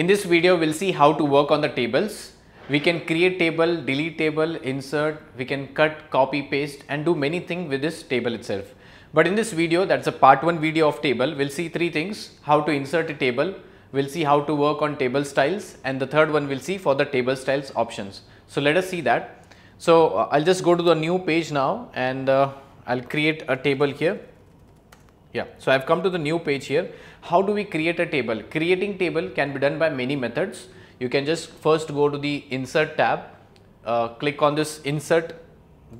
In this video, we'll see how to work on the tables. We can create table, delete table, insert, we can cut, copy, paste and do many things with this table itself. But in this video, that's a part 1 video of table, we'll see three things, how to insert a table, we'll see how to work on table styles and the third one we'll see for the table styles options. So let us see that. So uh, I'll just go to the new page now and uh, I'll create a table here. Yeah, so I've come to the new page here. How do we create a table? Creating table can be done by many methods. You can just first go to the insert tab, uh, click on this insert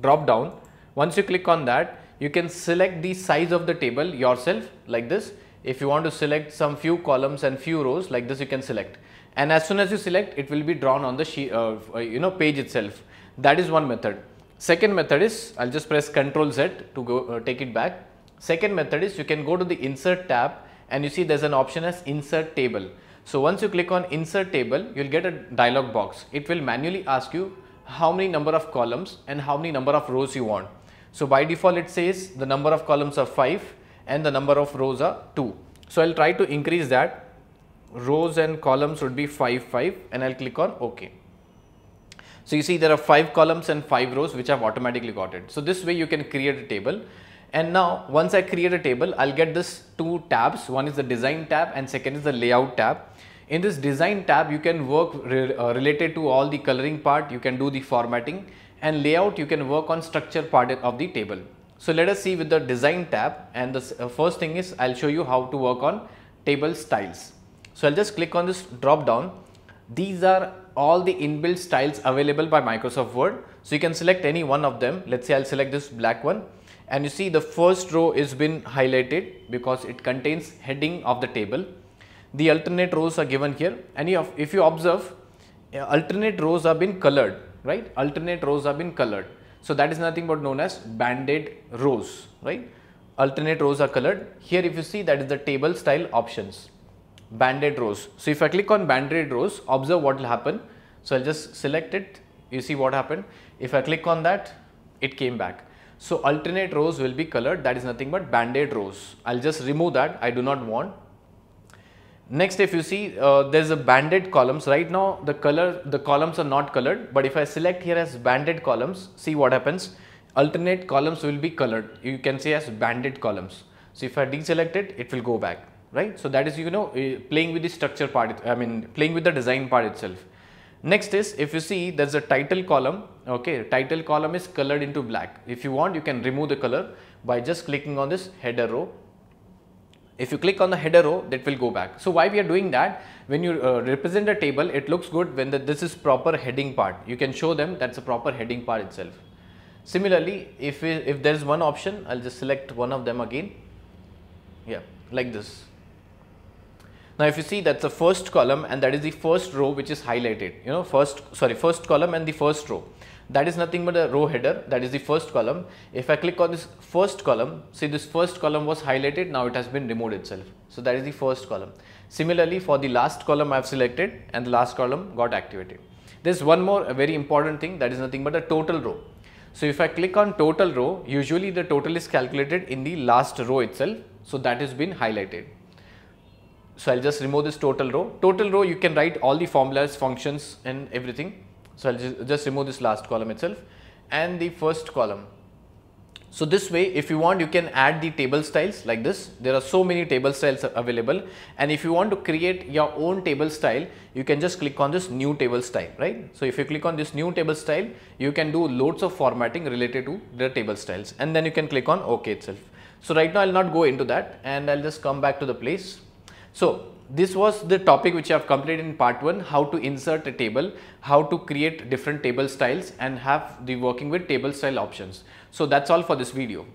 drop down. Once you click on that, you can select the size of the table yourself like this. If you want to select some few columns and few rows like this, you can select. And as soon as you select, it will be drawn on the she, uh, uh you know page itself. That is one method. Second method is I'll just press Control Z to go uh, take it back Second method is you can go to the insert tab and you see there's an option as insert table. So once you click on insert table, you'll get a dialog box. It will manually ask you how many number of columns and how many number of rows you want. So by default it says the number of columns are 5 and the number of rows are 2. So I'll try to increase that. Rows and columns would be 5, 5 and I'll click on OK. So you see there are 5 columns and 5 rows which have automatically got it. So this way you can create a table and now once I create a table, I'll get this two tabs. One is the design tab and second is the layout tab. In this design tab, you can work re uh, related to all the coloring part. You can do the formatting and layout. You can work on structure part of the table. So let us see with the design tab and the uh, first thing is I'll show you how to work on table styles. So I'll just click on this drop down. These are all the inbuilt styles available by Microsoft Word. So you can select any one of them. Let's say I'll select this black one and you see the first row is been highlighted because it contains heading of the table. The alternate rows are given here and if you observe uh, alternate rows have been colored right alternate rows have been colored. So, that is nothing but known as banded rows right alternate rows are colored here if you see that is the table style options banded rows. So, if I click on banded rows observe what will happen. So, I will just select it you see what happened if I click on that it came back. So alternate rows will be colored that is nothing but band-aid rows. I will just remove that I do not want. Next if you see uh, there is a banded columns right now the color the columns are not colored but if I select here as banded columns see what happens alternate columns will be colored you can say as banded columns. So if I deselect it it will go back right. So that is you know eh, playing with the structure part I mean playing with the design part itself. Next is if you see there's a title column, okay, title column is colored into black. If you want, you can remove the color by just clicking on this header row. If you click on the header row, that will go back. So why we are doing that? When you uh, represent a table, it looks good when the, this is proper heading part. You can show them that's a proper heading part itself. Similarly, if, if there is one option, I'll just select one of them again. Yeah, like this. Now, if you see that's the first column and that is the first row which is highlighted, you know, first, sorry, first column and the first row. That is nothing but a row header. That is the first column. If I click on this first column, see this first column was highlighted. Now it has been removed itself. So that is the first column. Similarly, for the last column I've selected and the last column got activated. There's one more very important thing that is nothing but a total row. So if I click on total row, usually the total is calculated in the last row itself. So that has been highlighted. So I'll just remove this total row. Total row, you can write all the formulas, functions and everything. So I'll just, just remove this last column itself and the first column. So this way, if you want, you can add the table styles like this. There are so many table styles available. And if you want to create your own table style, you can just click on this new table style, right? So if you click on this new table style, you can do loads of formatting related to the table styles. And then you can click on OK itself. So right now, I'll not go into that and I'll just come back to the place so this was the topic which I have completed in part 1 how to insert a table, how to create different table styles and have the working with table style options. So that's all for this video.